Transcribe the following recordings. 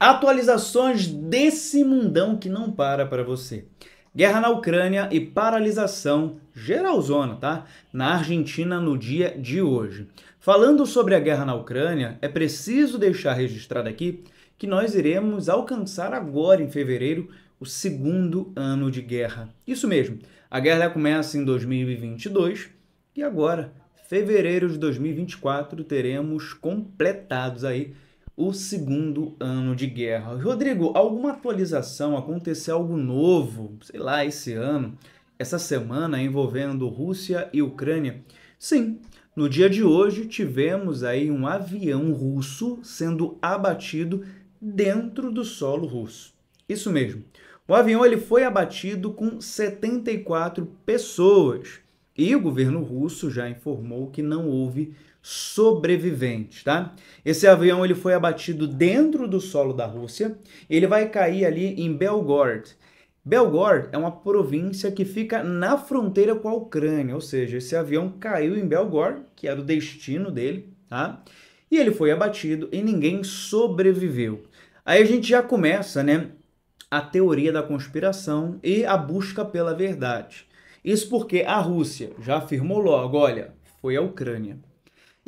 Atualizações desse mundão que não para para você. Guerra na Ucrânia e paralisação geralzona, tá? Na Argentina no dia de hoje. Falando sobre a guerra na Ucrânia, é preciso deixar registrado aqui que nós iremos alcançar agora em fevereiro o segundo ano de guerra. Isso mesmo. A guerra começa em 2022 e agora, fevereiro de 2024, teremos completados aí o segundo ano de guerra. Rodrigo, alguma atualização? Aconteceu algo novo, sei lá, esse ano, essa semana envolvendo Rússia e Ucrânia? Sim, no dia de hoje tivemos aí um avião russo sendo abatido dentro do solo russo. Isso mesmo. O avião ele foi abatido com 74 pessoas e o governo russo já informou que não houve sobreviventes, tá? Esse avião ele foi abatido dentro do solo da Rússia. Ele vai cair ali em Belgorod. Belgorod é uma província que fica na fronteira com a Ucrânia, ou seja, esse avião caiu em Belgorod, que era o destino dele, tá? E ele foi abatido e ninguém sobreviveu. Aí a gente já começa, né, a teoria da conspiração e a busca pela verdade. Isso porque a Rússia já afirmou logo, olha, foi a Ucrânia.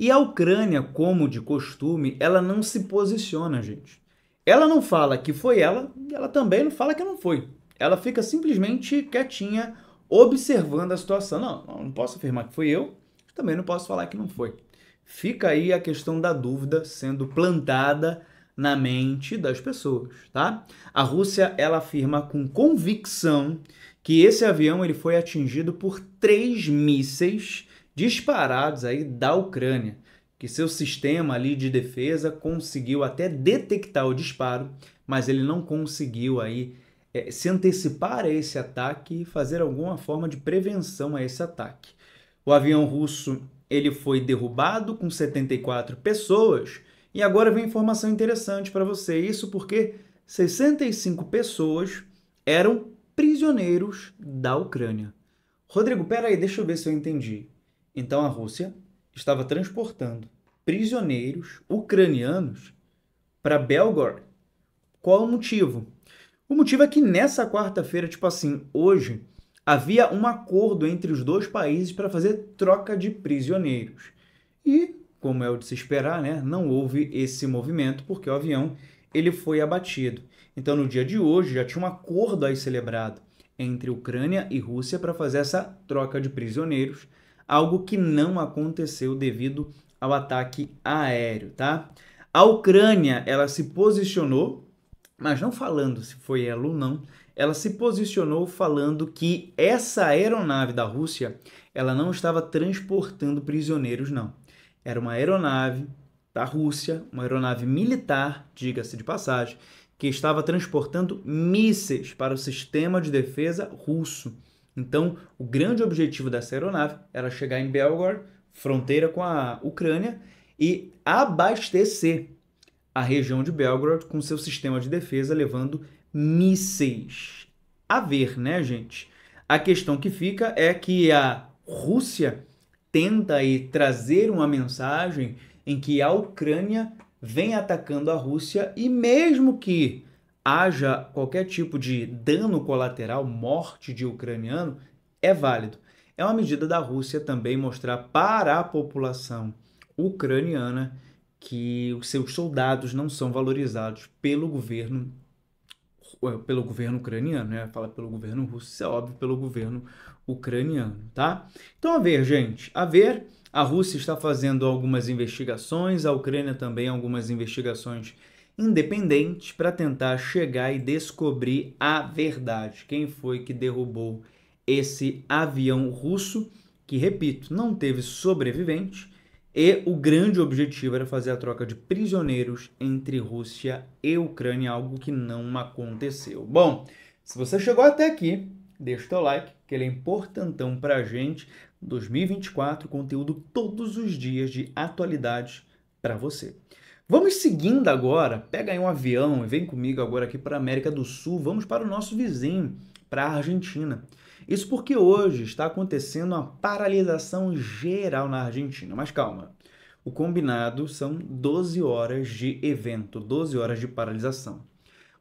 E a Ucrânia, como de costume, ela não se posiciona, gente. Ela não fala que foi ela e ela também não fala que não foi. Ela fica simplesmente quietinha, observando a situação. Não, não posso afirmar que foi eu, também não posso falar que não foi. Fica aí a questão da dúvida sendo plantada na mente das pessoas, tá? A Rússia ela afirma com convicção que esse avião ele foi atingido por três mísseis disparados aí da Ucrânia, que seu sistema ali de defesa conseguiu até detectar o disparo, mas ele não conseguiu aí é, se antecipar a esse ataque e fazer alguma forma de prevenção a esse ataque. O avião russo ele foi derrubado com 74 pessoas e agora vem informação interessante para você. Isso porque 65 pessoas eram prisioneiros da Ucrânia. Rodrigo, peraí, deixa eu ver se eu entendi. Então a Rússia estava transportando prisioneiros ucranianos para Belgorod. Qual o motivo? O motivo é que nessa quarta-feira, tipo assim, hoje, havia um acordo entre os dois países para fazer troca de prisioneiros. E, como é o de se esperar, né, não houve esse movimento porque o avião ele foi abatido. Então, no dia de hoje, já tinha um acordo aí celebrado entre Ucrânia e Rússia para fazer essa troca de prisioneiros algo que não aconteceu devido ao ataque aéreo, tá? A Ucrânia, ela se posicionou, mas não falando se foi ela ou não, ela se posicionou falando que essa aeronave da Rússia, ela não estava transportando prisioneiros, não. Era uma aeronave da Rússia, uma aeronave militar, diga-se de passagem, que estava transportando mísseis para o sistema de defesa russo. Então, o grande objetivo dessa aeronave era chegar em Belgor, fronteira com a Ucrânia, e abastecer a região de Belgorod com seu sistema de defesa, levando mísseis. A ver, né, gente? A questão que fica é que a Rússia tenta aí trazer uma mensagem em que a Ucrânia vem atacando a Rússia e mesmo que haja qualquer tipo de dano colateral, morte de ucraniano, é válido. É uma medida da Rússia também mostrar para a população ucraniana que os seus soldados não são valorizados pelo governo eh, pelo governo ucraniano, né? Fala pelo governo russo, isso é óbvio, pelo governo ucraniano, tá? Então, a ver, gente, a ver, a Rússia está fazendo algumas investigações, a Ucrânia também algumas investigações independente para tentar chegar e descobrir a verdade. Quem foi que derrubou esse avião russo? Que, repito, não teve sobrevivente. E o grande objetivo era fazer a troca de prisioneiros entre Rússia e Ucrânia, algo que não aconteceu. Bom, se você chegou até aqui, deixa o teu like, que ele é importantão a gente. 2024, conteúdo todos os dias de atualidades para você. Vamos seguindo agora, pega aí um avião e vem comigo agora aqui para a América do Sul, vamos para o nosso vizinho, para a Argentina. Isso porque hoje está acontecendo uma paralisação geral na Argentina, mas calma. O combinado são 12 horas de evento, 12 horas de paralisação.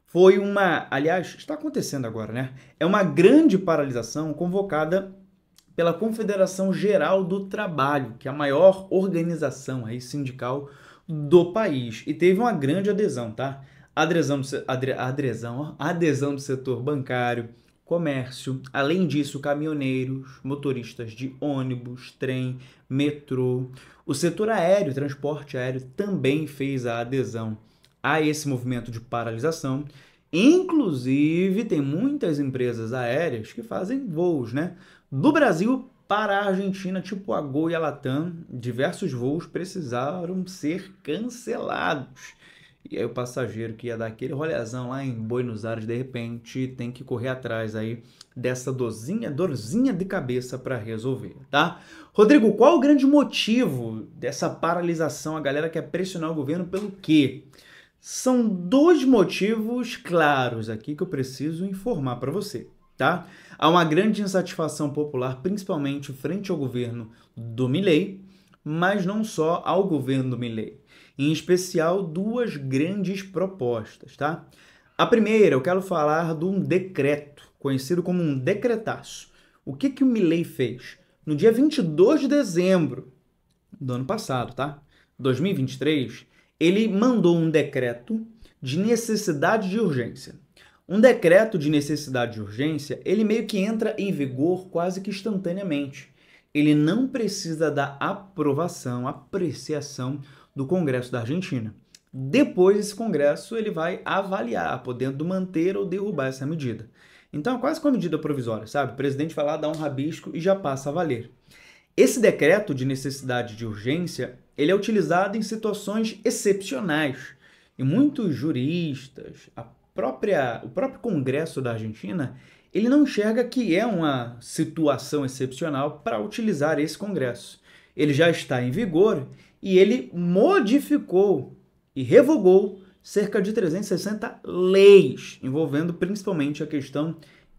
Foi uma, aliás, está acontecendo agora, né? É uma grande paralisação convocada pela Confederação Geral do Trabalho, que é a maior organização aí sindical do país e teve uma grande adesão, tá? Adesão do, adre, adesão, adesão do setor bancário, comércio, além disso, caminhoneiros, motoristas de ônibus, trem, metrô. O setor aéreo, transporte aéreo, também fez a adesão a esse movimento de paralisação. Inclusive, tem muitas empresas aéreas que fazem voos né, do Brasil para a Argentina, tipo a Gol e a Latam, diversos voos precisaram ser cancelados. E aí o passageiro que ia dar aquele rolezão lá em Buenos Aires, de repente, tem que correr atrás aí dessa dorzinha, dorzinha de cabeça para resolver, tá? Rodrigo, qual o grande motivo dessa paralisação? A galera quer pressionar o governo pelo quê? São dois motivos claros aqui que eu preciso informar para você tá? Há uma grande insatisfação popular, principalmente frente ao governo do Milley, mas não só ao governo do Milley. Em especial, duas grandes propostas, tá? A primeira, eu quero falar de um decreto, conhecido como um decretaço. O que, que o Milley fez? No dia 22 de dezembro do ano passado, tá? 2023, ele mandou um decreto de necessidade de urgência. Um decreto de necessidade de urgência, ele meio que entra em vigor quase que instantaneamente. Ele não precisa da aprovação, apreciação do Congresso da Argentina. Depois esse Congresso ele vai avaliar, podendo manter ou derrubar essa medida. Então é quase como medida provisória, sabe? O presidente vai lá, dá um rabisco e já passa a valer. Esse decreto de necessidade de urgência, ele é utilizado em situações excepcionais. E muitos juristas, própria, o próprio Congresso da Argentina ele não enxerga que é uma situação excepcional para utilizar esse Congresso. Ele já está em vigor e ele modificou e revogou cerca de 360 leis envolvendo principalmente a questão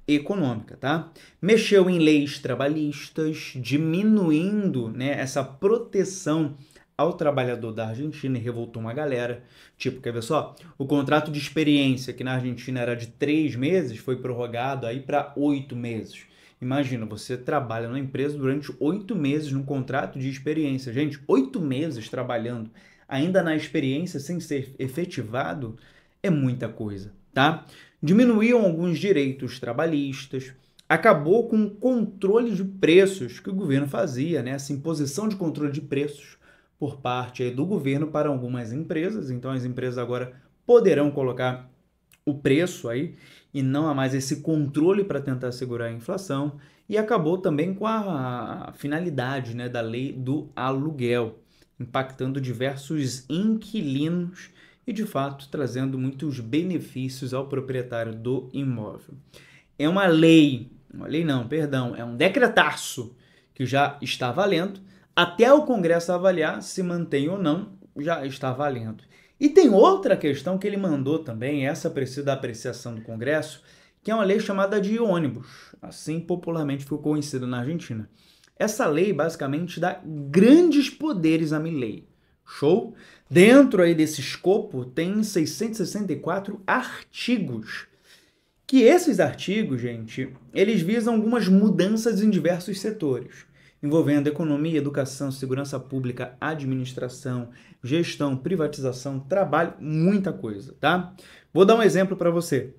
econômica, tá? Mexeu em leis trabalhistas, diminuindo né, essa proteção ao trabalhador da Argentina e revoltou uma galera. Tipo, quer ver só? O contrato de experiência, que na Argentina era de três meses, foi prorrogado aí para oito meses. Imagina, você trabalha na empresa durante oito meses num contrato de experiência. Gente, oito meses trabalhando, ainda na experiência, sem ser efetivado, é muita coisa, tá? Diminuíam alguns direitos trabalhistas, acabou com o controle de preços que o governo fazia, né? Essa imposição de controle de preços por parte do governo para algumas empresas. Então as empresas agora poderão colocar o preço aí e não há mais esse controle para tentar segurar a inflação e acabou também com a finalidade né, da lei do aluguel, impactando diversos inquilinos e de fato trazendo muitos benefícios ao proprietário do imóvel. É uma lei, uma lei não, perdão, é um decretaço que já está valendo até o Congresso avaliar se mantém ou não, já está valendo. E tem outra questão que ele mandou também, essa precisa da apreciação do Congresso, que é uma lei chamada de ônibus, assim popularmente ficou conhecida na Argentina. Essa lei basicamente dá grandes poderes à Milley. Show? Dentro aí desse escopo tem 664 artigos. Que esses artigos, gente, eles visam algumas mudanças em diversos setores envolvendo economia, educação, segurança pública, administração, gestão, privatização, trabalho, muita coisa, tá? Vou dar um exemplo para você.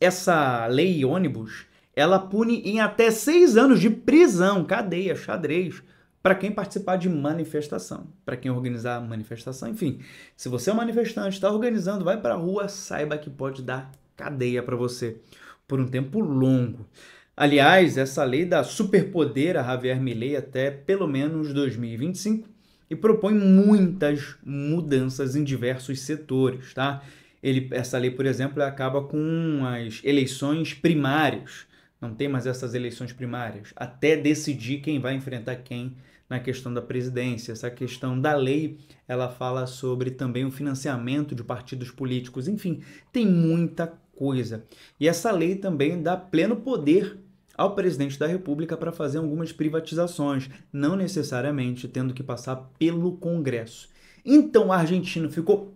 Essa lei ônibus, ela pune em até seis anos de prisão, cadeia, xadrez, para quem participar de manifestação, para quem organizar manifestação, enfim. Se você é um manifestante, está organizando, vai para a rua, saiba que pode dar cadeia para você por um tempo longo. Aliás, essa lei dá superpoder a Javier Milei até pelo menos 2025 e propõe muitas mudanças em diversos setores, tá? Ele, essa lei, por exemplo, acaba com as eleições primárias. Não tem mais essas eleições primárias. Até decidir quem vai enfrentar quem na questão da presidência. Essa questão da lei, ela fala sobre também o financiamento de partidos políticos. Enfim, tem muita coisa. E essa lei também dá pleno poder ao presidente da República para fazer algumas privatizações, não necessariamente tendo que passar pelo Congresso. Então o argentino ficou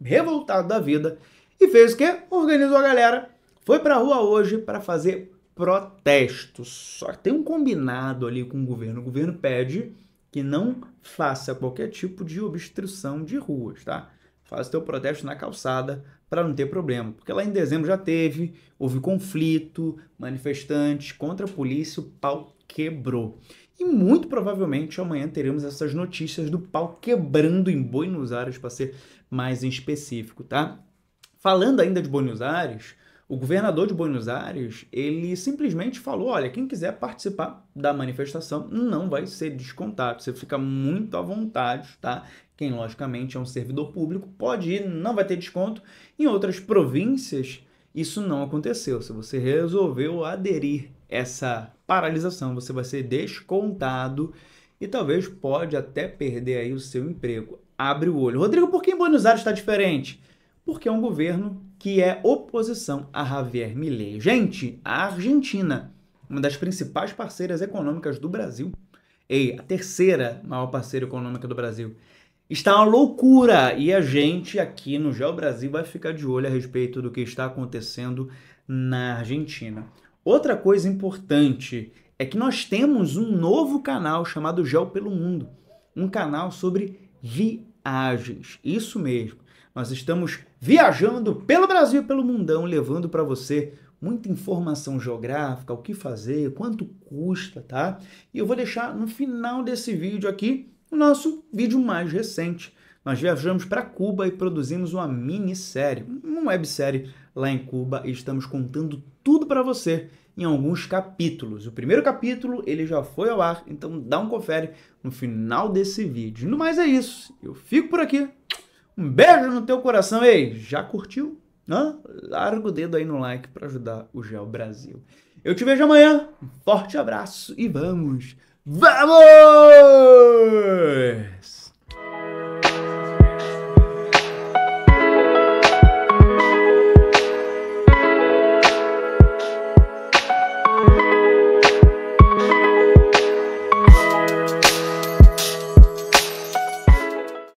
revoltado da vida e fez o quê? Organizou a galera, foi para a rua hoje para fazer protestos. Só tem um combinado ali com o governo. O governo pede que não faça qualquer tipo de obstrução de ruas, tá? faz teu protesto na calçada para não ter problema. Porque lá em dezembro já teve, houve conflito, manifestantes contra a polícia, o pau quebrou. E muito provavelmente amanhã teremos essas notícias do pau quebrando em Buenos Aires, para ser mais específico, tá? Falando ainda de Buenos Aires, o governador de Buenos Aires, ele simplesmente falou, olha, quem quiser participar da manifestação não vai ser descontado, você fica muito à vontade, tá? quem logicamente é um servidor público, pode ir, não vai ter desconto. Em outras províncias, isso não aconteceu. Se você resolveu aderir essa paralisação, você vai ser descontado e talvez pode até perder aí o seu emprego. Abre o olho. Rodrigo, por que em Buenos Aires está diferente? Porque é um governo que é oposição a Javier Milei. Gente, a Argentina, uma das principais parceiras econômicas do Brasil, ei, a terceira maior parceira econômica do Brasil, Está uma loucura e a gente aqui no Geo Brasil vai ficar de olho a respeito do que está acontecendo na Argentina. Outra coisa importante é que nós temos um novo canal chamado Geo pelo Mundo, um canal sobre viagens. Isso mesmo. Nós estamos viajando pelo Brasil e pelo mundão, levando para você muita informação geográfica, o que fazer, quanto custa, tá? E eu vou deixar no final desse vídeo aqui no nosso vídeo mais recente, nós viajamos para Cuba e produzimos uma minissérie, uma websérie lá em Cuba e estamos contando tudo para você em alguns capítulos. O primeiro capítulo ele já foi ao ar, então dá um confere no final desse vídeo. No mais é isso. Eu fico por aqui. Um beijo no teu coração, ei! Já curtiu? Hã? Larga o dedo aí no like para ajudar o Gel Brasil. Eu te vejo amanhã. Um forte abraço e vamos ¡Vamos!